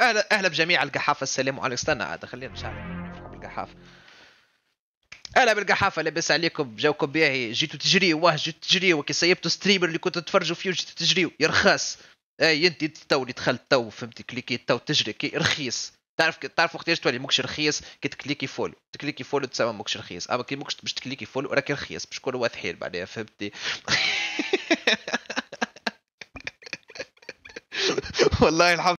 اهلا اهلا بجميع القحافه السلام عليكم استنى عاد خلينا نشعل القحافه اهلا بالقحافه لاباس عليكم جوكم باهي جيتوا تجري واه جيتوا تجري كي سيبتوا ستريمر اللي كنتوا تتفرجوا فيه جيتوا تجري يا رخاص اي انت تو اللي دخلت تو فهمتي كليكي تو تجري كي رخيص تعرف تعرف ايش تولي مكش رخيص كي تكليكي فولو تكليكي فولو تسمى مكش رخيص اما كي مكش باش تكليكي فولو راك رخيص باش تكون واضحين بعدها فهمتي والله الحمد